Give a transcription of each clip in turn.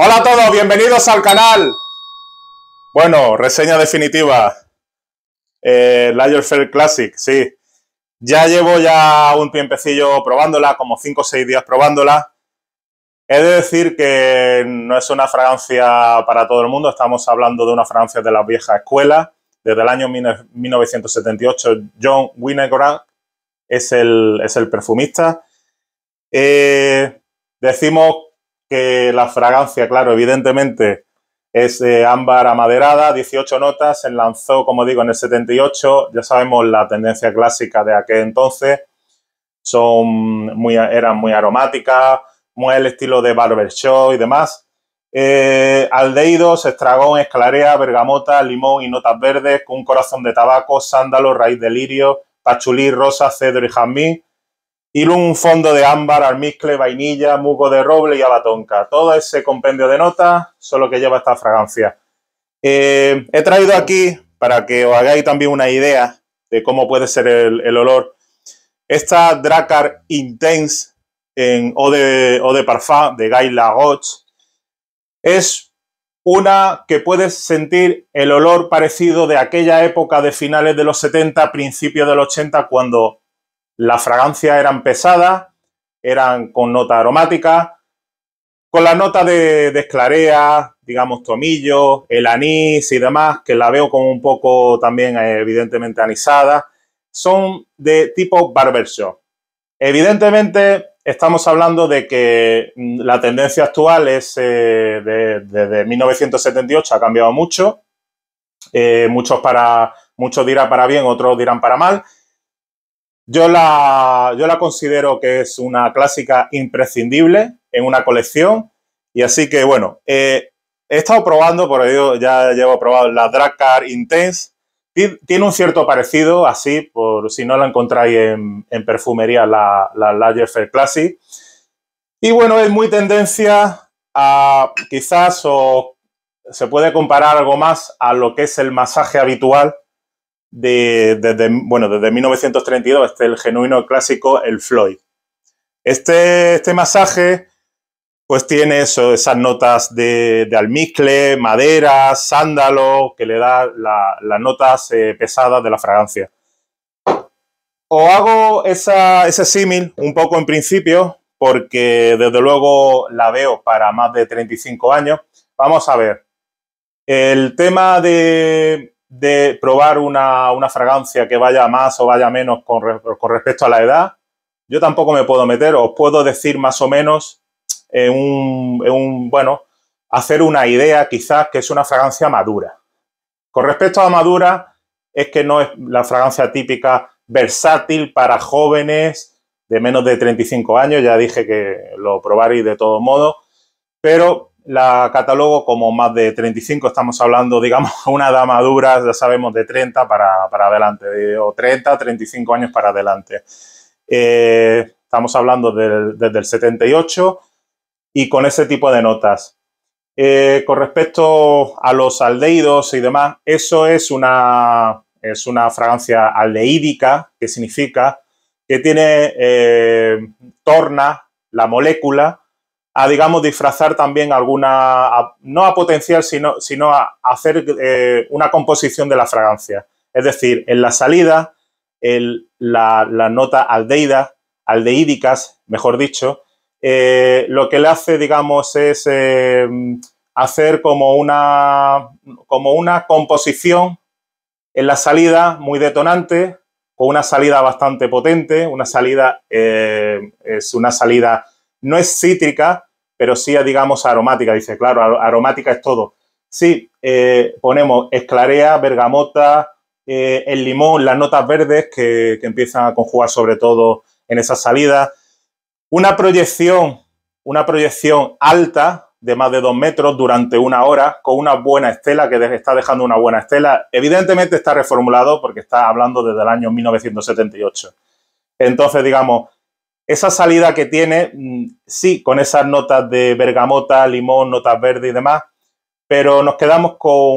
Hola a todos, bienvenidos al canal. Bueno, reseña definitiva. Eh, Classic, sí. Ya llevo ya un tiempecillo probándola, como 5 o 6 días probándola. He de decir que no es una fragancia para todo el mundo, estamos hablando de una fragancia de la vieja escuela. Desde el año 1978, John Winograd es el, perfumista. Eh, decimos que la fragancia, claro, evidentemente es eh, ámbar amaderada, 18 notas, se lanzó, como digo, en el 78, ya sabemos la tendencia clásica de aquel entonces, son muy, eran muy aromáticas, muy el estilo de Show y demás. Eh, estragón, esclarea, bergamota, limón y notas verdes, con corazón de tabaco, sándalo, raíz de lirio, pachulí, rosa, cedro y jazmín un fondo de ámbar, almizcle, vainilla, mugo de roble y abatonca. Todo ese compendio de notas solo que lleva esta fragancia. Eh, he traído aquí, para que os hagáis también una idea de cómo puede ser el, olor, esta Dracar Intense en Eau de, de Parfum de Guy Lagoche es una que puedes sentir el olor parecido de aquella época de finales de los 70, principios del 80, cuando las fragancias eran pesadas, eran con nota aromática, con la nota de, esclarea, digamos tomillo, el anís y demás, que la veo como un poco también eh, evidentemente anisada, son de tipo barbershop. Evidentemente estamos hablando de que mm, la tendencia actual es desde eh, 1978 ha cambiado mucho, eh, muchos, para, muchos dirán para bien, otros dirán para mal, yo la, considero que es una clásica imprescindible en una colección. Y así que, bueno, eh, he estado probando, por ello ya llevo probado la Drag Intense. Tiene un cierto parecido, así, por si no la encontráis en, perfumería, la, la Lagerfeld Classic. Y bueno, es muy tendencia a quizás o se puede comparar algo más a lo que es el masaje habitual desde, bueno, desde 1932, este es el genuino clásico, el Floyd. Este, este masaje, pues tiene esas notas de, almizcle, madera, sándalo, que le da las notas eh, pesadas de la fragancia. Os hago ese símil un poco en principio, porque desde luego la veo para más de 35 años. Vamos a ver. El tema de, de probar una, fragancia que vaya más o vaya menos con, respecto a la edad. Yo tampoco me puedo meter, os puedo decir más o menos eh, eh, un, bueno, hacer una idea quizás que es una fragancia madura. Con respecto a madura, es que no es la fragancia típica versátil para jóvenes de menos de 35 años, ya dije que lo probaréis de todo modo, pero la catalogo como más de 35, estamos hablando, digamos, una dama dura, ya sabemos, de 30 para, adelante, o 30, 35 años para adelante. Eh, estamos hablando desde el 78 y con ese tipo de notas. Eh, con respecto a los aldeídos y demás, eso es una, es una fragancia aldeídica, que significa que tiene, eh, torna la molécula a, digamos, disfrazar también alguna, no a potenciar, sino, sino a, hacer eh, una composición de la fragancia. Es decir, en la salida, el, la, nota aldeida, aldeídicas, mejor dicho, eh, lo que le hace, digamos, es eh, hacer como una, como una composición en la salida muy detonante, con una salida bastante potente, una salida, es una salida, no es cítrica, pero sí digamos, aromática. Dice, claro, aromática es todo. Sí, eh, ponemos esclarea, bergamota, eh, el limón, las notas verdes que, empiezan a conjugar sobre todo en esa salida. Una proyección, una proyección alta de más de dos metros durante una hora con una buena estela que está dejando una buena estela. Evidentemente está reformulado porque está hablando desde el año 1978. Entonces, digamos, esa salida que tiene, mm, sí, con esas notas de bergamota, limón, notas verdes y demás, pero nos quedamos con,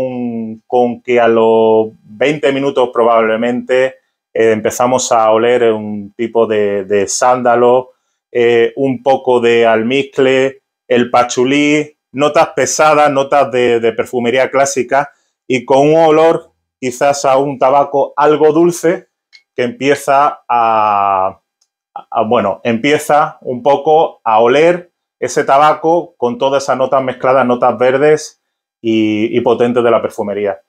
que a los 20 minutos probablemente eh, empezamos a oler un tipo de, sándalo, eh, un poco de almizcle, el pachulí, notas pesadas, notas de perfumería clásica y con un olor quizás a un tabaco algo dulce que empieza a, Ah, bueno, empieza un poco a oler ese tabaco con todas esas notas mezcladas, notas verdes y, potentes de la perfumería.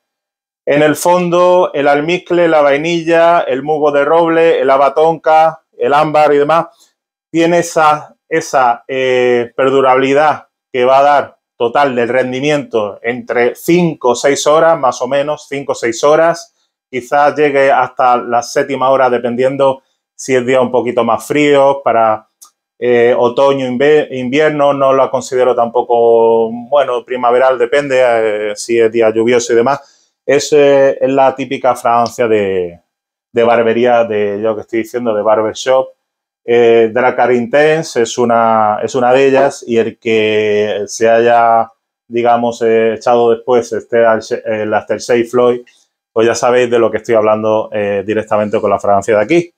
En el fondo, el almizcle, la vainilla, el mugo de roble, el abatonca, el ámbar y demás, tiene esa, esa eh, perdurabilidad que va a dar total del rendimiento entre 5 o 6 horas, más o menos, 5 o 6 horas, quizás llegue hasta la séptima hora, dependiendo si es día un poquito más frío, para eh, otoño, invierno, no la considero tampoco, bueno, primaveral, depende eh, si es día lluvioso y demás. Es, la típica fragancia de, barbería, de lo que estoy diciendo, de barbershop. Eh, Dracar Intense es una, es una de ellas y el que se haya, digamos, echado después este, el Aftershave Floyd, pues ya sabéis de lo que estoy hablando directamente con la fragancia de aquí.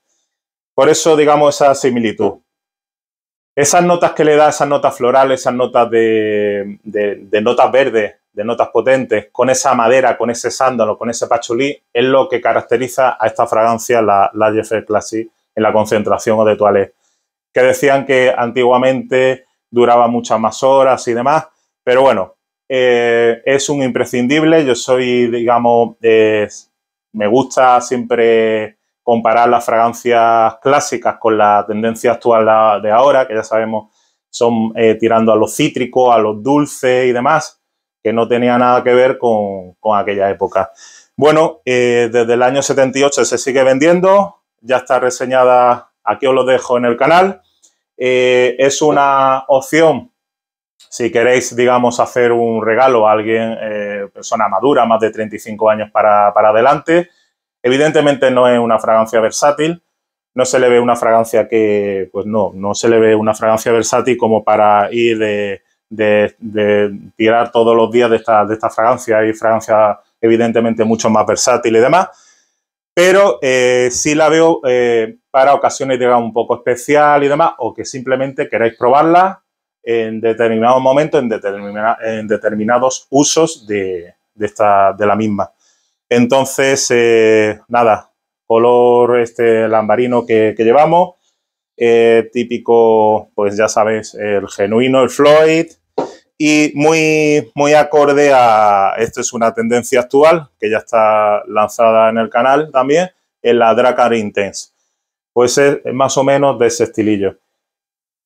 Por eso, digamos, esa similitud. Esas notas que le da, esas notas florales, esas notas de, notas verdes, de notas potentes, con esa madera, con ese sándalo, con ese pachulí, es lo que caracteriza a esta fragancia, la, la Jeffrey Classic, en la concentración o de toilet. Que decían que antiguamente duraba muchas más horas y demás, pero bueno, eh, es un imprescindible. Yo soy, digamos, me gusta siempre comparar las fragancias clásicas con la tendencia actual de ahora, que ya sabemos son eh, tirando a los cítricos, a los dulces y demás, que no tenía nada que ver con, aquella época. Bueno, eh, desde el año 78 se sigue vendiendo, ya está reseñada, aquí os lo dejo en el canal. Eh, es una opción, si queréis, digamos, hacer un regalo a alguien, persona madura, más de 35 años para adelante, Evidentemente no es una fragancia versátil, no se le ve una fragancia que, pues no, no se le ve una fragancia versátil como para ir de, tirar todos los días de esta, fragancia. Hay fragancias evidentemente mucho más versátiles y demás, pero eh, sí la veo eh, para ocasiones, digamos, un poco especial y demás, o que simplemente queráis probarla en determinados momentos, en, determinados usos de la misma. Entonces, eh, nada, color este lambarino que, llevamos, eh, típico, pues ya sabéis, el genuino, el Floyd, y muy, muy acorde a, esto es una tendencia actual, que ya está lanzada en el canal también, en la Dracar Intense. Pues es más o menos de ese estilillo.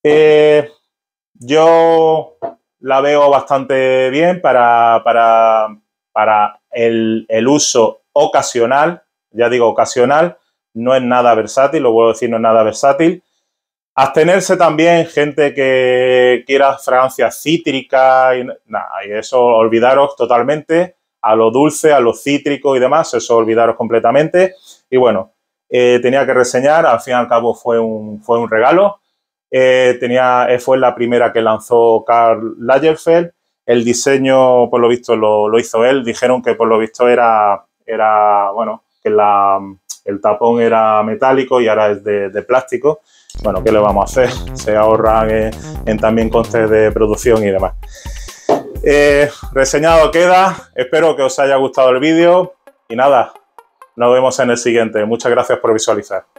Eh, yo la veo bastante bien para, para, para el, uso ocasional, ya digo ocasional, no es nada versátil, lo vuelvo a decir, no es nada versátil. Abstenerse también, gente que quiera fragancias cítricas y, nada, y eso olvidaros totalmente, a lo dulce, a lo cítrico y demás, eso olvidaros completamente. Y bueno, eh, tenía que reseñar, al fin y al cabo fue un, fue un regalo. Eh, tenía, eh, fue la primera que lanzó Karl Lagerfeld el diseño, por lo visto, lo, hizo él. Dijeron que, por lo visto, era, era bueno, que el tapón era metálico y ahora es de, plástico. Bueno, ¿qué le vamos a hacer? Se ahorran en, también costes de producción y demás. Eh, reseñado queda, espero que os haya gustado el vídeo y nada, nos vemos en el siguiente. Muchas gracias por visualizar.